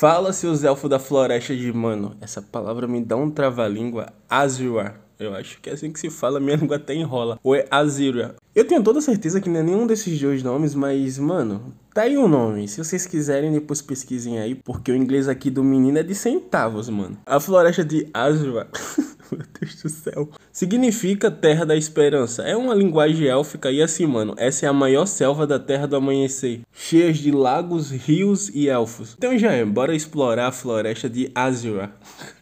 Fala-se os elfos da floresta de mano. Essa palavra me dá um trava-língua. Azura. Eu acho que é assim que se fala, minha língua até enrola. Ou é Azura. Eu tenho toda certeza que não é nenhum desses dois nomes, mas, mano, tá aí o um nome. Se vocês quiserem, depois pesquisem aí, porque o inglês aqui do menino é de centavos, mano. A floresta de Azura. Meu Deus do céu. Significa Terra da Esperança. É uma linguagem élfica e assim, mano, essa é a maior selva da Terra do Amanhecer, cheias de lagos, rios e elfos. Então já é, bora explorar a floresta de Azura.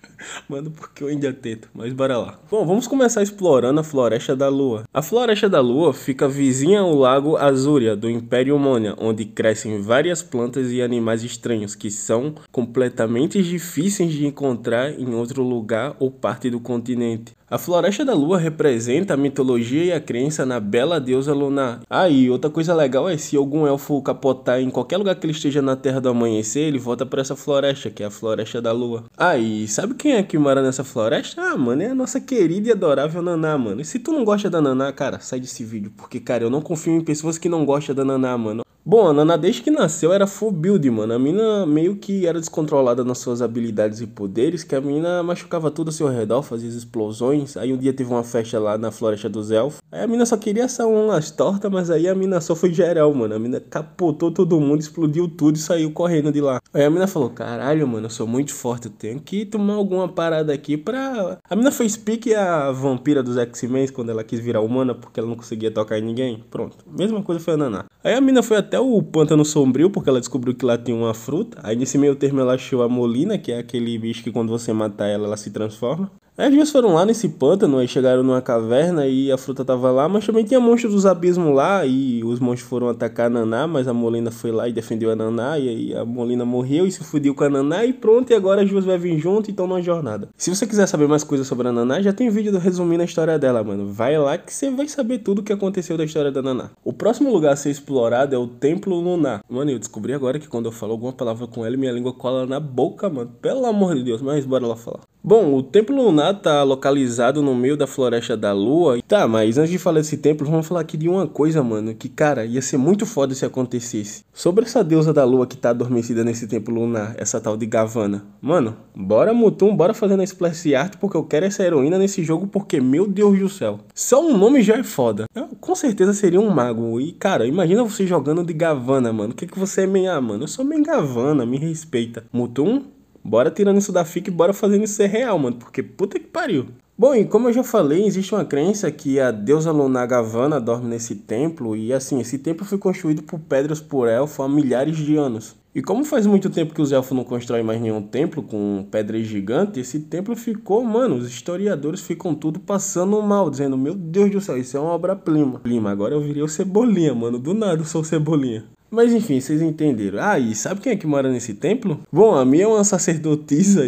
Mano, porque eu ainda tento, mas bora lá. Bom, vamos começar explorando a Floresta da Lua. A Floresta da Lua fica vizinha ao Lago Azúria do Império Mônia, onde crescem várias plantas e animais estranhos que são completamente difíceis de encontrar em outro lugar ou parte do continente. A Floresta da Lua representa a mitologia e a crença na bela deusa lunar. Ah, e outra coisa legal é se algum elfo capotar em qualquer lugar que ele esteja na Terra do Amanhecer, ele volta para essa floresta, que é a Floresta da Lua. Ah, e sabe quem é que mora nessa floresta? Ah, mano, é a nossa querida e adorável Naná, mano. E se tu não gosta da Naná, cara, sai desse vídeo, porque, cara, eu não confio em pessoas que não gostam da Naná, mano. Bom, a Nana desde que nasceu era full build, mano. A mina meio que era descontrolada nas suas habilidades e poderes, que a mina machucava tudo ao seu redor, fazia explosões. Aí um dia teve uma festa lá na Floresta dos Elfos. Aí a mina só queria sair umas tortas, mas aí a mina só foi geral, mano. A mina capotou todo mundo, explodiu tudo e saiu correndo de lá. Aí a mina falou, caralho, mano, eu sou muito forte, eu tenho que tomar alguma parada aqui pra... A mina fez speak a vampira dos X-Men quando ela quis virar humana porque ela não conseguia tocar em ninguém. Pronto, mesma coisa foi a Nana. Aí a mina foi até até o pântano sombrio, porque ela descobriu que lá tinha uma fruta. Aí nesse meio termo ela achou a Molina, que é aquele bicho que quando você matar ela, ela se transforma. Aí eles foram lá nesse pântano, aí chegaram numa caverna e a fruta tava lá, mas também tinha monstros dos abismos lá, e os monstros foram atacar a Naná, mas a Molina foi lá e defendeu a Naná, e aí a Molina morreu e se fudiu com a Naná, e pronto, e agora as duas vai vir junto e estão numa jornada. Se você quiser saber mais coisas sobre a Naná, já tem vídeo resumindo a história dela, mano. Vai lá que você vai saber tudo o que aconteceu da história da Naná. O próximo lugar a ser explorado é o Templo Lunar. Mano, eu descobri agora que quando eu falo alguma palavra com ela, minha língua cola na boca, mano. Pelo amor de Deus, mas bora lá falar. Bom, o Templo Lunar tá localizado no meio da floresta da Lua. Tá, mas antes de falar desse templo, vamos falar aqui de uma coisa, mano. Que, cara, ia ser muito foda se acontecesse. Sobre essa deusa da Lua que tá adormecida nesse templo lunar, essa tal de Gavana. Mano, bora Mutum, bora fazendo a Splash Art, porque eu quero essa heroína nesse jogo, porque, meu Deus do céu. Só um nome já é foda. Eu, com certeza seria um mago. E, cara, imagina você jogando de Gavana, mano. O que, que você é meia, mano? Eu sou meio Gavana, me respeita. Mutum, Bora tirando isso da FIC e bora fazendo isso ser real, mano, porque puta que pariu. Bom, e como eu já falei, existe uma crença que a deusa Lunagavana dorme nesse templo, e assim, esse templo foi construído por pedras por elfo há milhares de anos. E como faz muito tempo que os elfos não constroem mais nenhum templo com pedras gigantes, esse templo ficou, mano, os historiadores ficam tudo passando mal, dizendo, meu Deus do céu, isso é uma obra-prima. Prima, agora eu virei o Cebolinha, mano, do nada eu sou o Cebolinha. Mas enfim, vocês entenderam. Ah, e sabe quem é que mora nesse templo? Bom, a minha é uma sacerdotisa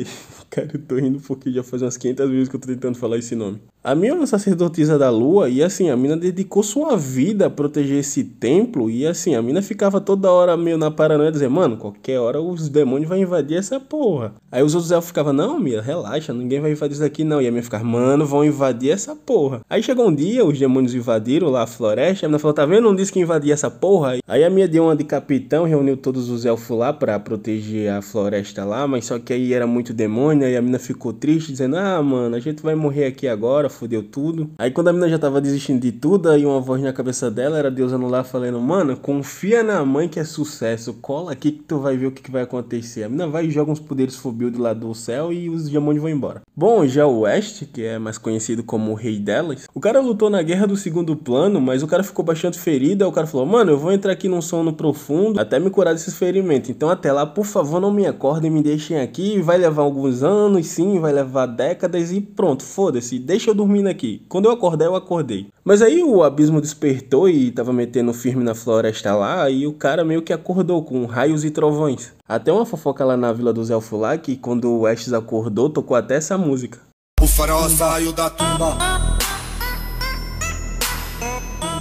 Cara, eu tô rindo porque já faz umas 500 vezes que eu tô tentando falar esse nome. A minha é uma sacerdotisa da lua e assim, a mina dedicou sua vida a proteger esse templo e assim, a mina ficava toda hora meio na paranoia dizendo, mano, qualquer hora os demônios vão invadir essa porra. Aí os outros elfos ficavam, não, Mira, relaxa, ninguém vai invadir isso daqui não. E a minha ficava, mano, vão invadir essa porra. Aí chegou um dia, os demônios invadiram lá a floresta, a mina falou, tá vendo, não disse que invadia essa porra. Aí a minha deu uma de capitão, reuniu todos os elfos lá para proteger a floresta lá, mas só que aí era muito demônio né? e a mina ficou triste, dizendo: Ah, mano, a gente vai morrer aqui agora, fodeu tudo. Aí quando a mina já tava desistindo de tudo, aí uma voz na cabeça dela era Deus anular falando: Mano, confia na mãe que é sucesso, cola aqui que tu vai ver o que, que vai acontecer. A mina vai e joga uns poderes fobil do lado do céu e os diamantes vão embora. Bom, já o West, que é mais conhecido como o rei delas, o cara lutou na guerra do segundo plano, mas o cara ficou bastante ferido. Aí o cara falou: Mano, eu vou entrar aqui num sono profundo até me curar desses ferimentos. Então até lá, por favor, não me acordem, me deixem aqui. Vai levar alguns anos anos, sim, vai levar décadas e pronto, foda-se, deixa eu dormindo aqui. Quando eu acordar, eu acordei. Mas aí o abismo despertou e tava metendo firme na floresta lá, e o cara meio que acordou com raios e trovões. Até uma fofoca lá na Vila dos Elfos lá, que quando o Estes acordou, tocou até essa música. O farol saiu da tumba.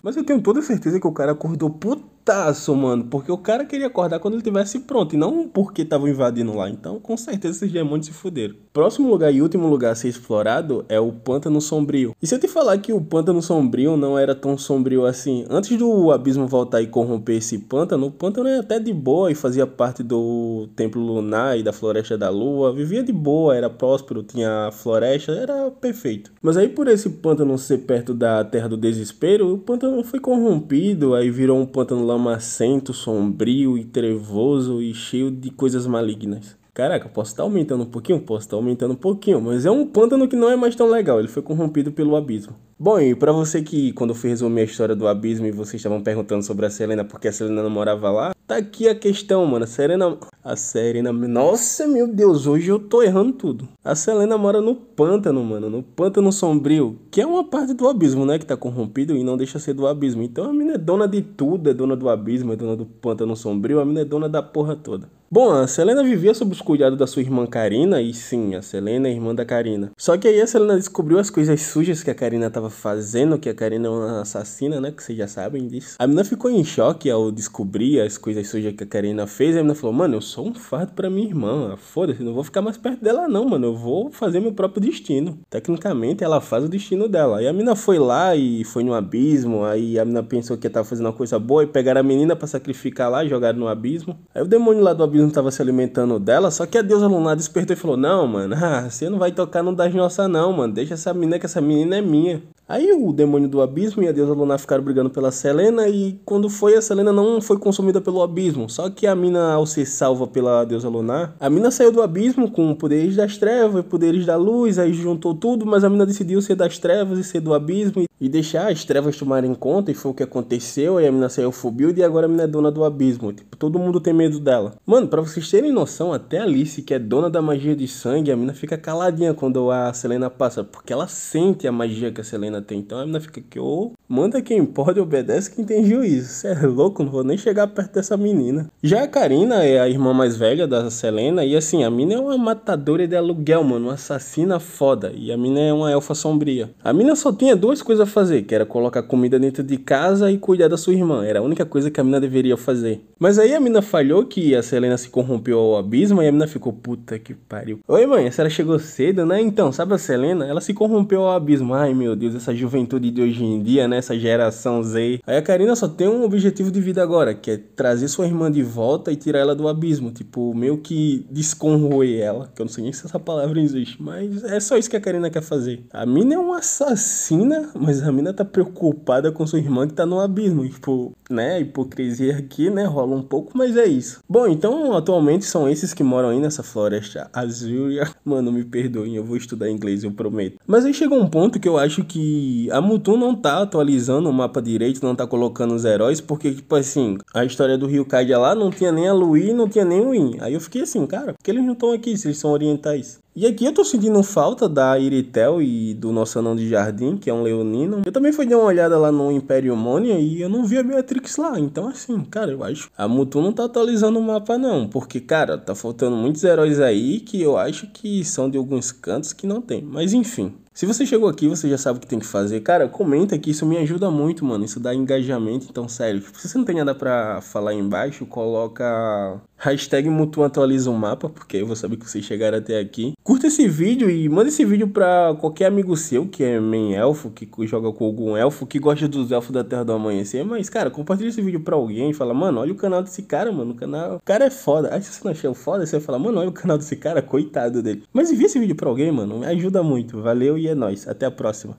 Mas eu tenho toda certeza que o cara acordou puto tá mano. Porque o cara queria acordar quando ele tivesse pronto. E não porque estavam invadindo lá. Então, com certeza, esses diamantes se fuderam. Próximo lugar e último lugar a ser explorado é o Pântano Sombrio. E se eu te falar que o Pântano Sombrio não era tão sombrio assim, antes do abismo voltar e corromper esse pântano, o pântano era é até de boa e fazia parte do Templo Lunar e da Floresta da Lua. Vivia de boa, era próspero, tinha floresta, era perfeito. Mas aí, por esse pântano ser perto da Terra do Desespero, o pântano foi corrompido, aí virou um pântano lá lamacento, sombrio e trevoso e cheio de coisas malignas. Caraca, posso estar tá aumentando um pouquinho? Posso estar tá aumentando um pouquinho, mas é um pântano que não é mais tão legal, ele foi corrompido pelo abismo. Bom, e para você que, quando eu fui resumir a história do abismo e vocês estavam perguntando sobre a Selena porque a Selena não morava lá, tá aqui a questão, mano. A Serena. A Serena. Nossa, meu Deus, hoje eu tô errando tudo. A Selena mora no pântano, mano. No pântano sombrio, que é uma parte do abismo, né? Que tá corrompido e não deixa ser do abismo. Então a mina é dona de tudo, é dona do abismo, é dona do pântano sombrio, a mina é dona da porra toda. Bom, a Selena vivia sob os cuidados da sua irmã Karina, e sim, a Selena é irmã da Karina. Só que aí a Selena descobriu as coisas sujas que a Karina tava estava fazendo, que a Karina é uma assassina, né? Que vocês já sabem disso. A menina ficou em choque ao descobrir as coisas sujas que a Karina fez. A menina falou, mano, eu sou um fardo pra minha irmã. Foda-se, não vou ficar mais perto dela, não, mano. Eu vou fazer meu próprio destino. Tecnicamente, ela faz o destino dela. E a menina foi lá e foi no abismo. Aí a menina pensou que estar fazendo uma coisa boa e pegaram a menina para sacrificar lá e jogar no abismo. Aí o demônio lá do abismo tava se alimentando dela, só que a deusa lunar despertou e falou: Não, mano, ah, você não vai tocar no das nossas, não, mano. Deixa essa menina que essa menina é minha. Aí o demônio do abismo e a deusa lunar ficaram brigando pela Selena e quando foi a Selena não foi consumida pelo abismo, só que a mina ao ser salva pela deusa lunar, a mina saiu do abismo com poderes das trevas e poderes da luz, aí juntou tudo, mas a mina decidiu ser das trevas e ser do abismo e deixar as trevas tomarem conta e foi o que aconteceu, aí a mina saiu fubilda e agora a mina é dona do abismo, tipo, todo mundo tem medo dela. Mano, para vocês terem noção, até Alice, que é dona da magia de sangue, a mina fica caladinha quando a Selena passa, porque ela sente a magia que a Selena né? até então, a menina fica que ô, oh, manda quem pode, obedece quem tem juízo. Você é louco, não vou nem chegar perto dessa menina. Já a Karina é a irmã mais velha da Selena, e assim, a mina é uma matadora de aluguel, mano, uma assassina foda. E a mina é uma elfa sombria. A mina só tinha duas coisas a fazer, que era colocar comida dentro de casa e cuidar da sua irmã. Era a única coisa que a mina deveria fazer. Mas aí a mina falhou que a Selena se corrompeu ao abismo e a mina ficou puta que pariu. Oi, mãe, a senhora chegou cedo, né? Então, sabe a Selena? Ela se corrompeu ao abismo. Ai, meu Deus, essa essa juventude de hoje em dia, né? Essa geração Z. Aí a Karina só tem um objetivo de vida agora, que é trazer sua irmã de volta e tirar ela do abismo. Tipo, meio que desconroer ela. Que eu não sei nem se essa palavra existe, mas é só isso que a Karina quer fazer. A mina é uma assassina, mas a mina tá preocupada com sua irmã que tá no abismo. Tipo, né, hipocrisia aqui, né, rola um pouco, mas é isso. Bom, então atualmente são esses que moram aí nessa floresta azuria. Mano, me perdoem, eu vou estudar inglês, eu prometo. Mas aí chegou um ponto que eu acho que a Mutu não tá atualizando o mapa direito, não tá colocando os heróis, porque, tipo assim, a história do Rio Kaidia lá não tinha nem a Lui, não tinha nem o In. Aí eu fiquei assim, cara, por que eles não estão aqui se eles são orientais? E aqui eu tô sentindo falta da Iritel e do nosso anão de jardim, que é um leonino. Eu também fui dar uma olhada lá no Império Mônia e eu não vi a Beatrix lá. Então, assim, cara, eu acho. A Mutu não tá atualizando o mapa, não. Porque, cara, tá faltando muitos heróis aí que eu acho que são de alguns cantos que não tem. Mas enfim. Se você chegou aqui, você já sabe o que tem que fazer. Cara, comenta aqui isso me ajuda muito, mano. Isso dá engajamento, então sério. Se você não tem nada pra falar aí embaixo, coloca hashtag Mutum atualiza o mapa, porque eu vou saber que vocês chegaram até aqui. Curta esse vídeo e manda esse vídeo pra qualquer amigo seu que é main elfo, que joga com algum elfo, que gosta dos elfos da Terra do Amanhecer. Mas, cara, compartilha esse vídeo pra alguém e fala, mano, olha o canal desse cara, mano. O canal. O cara é foda. Aí se você não achou foda, você vai falar, mano, olha o canal desse cara, coitado dele. Mas envia esse vídeo pra alguém, mano. me Ajuda muito. Valeu e é nóis. Até a próxima.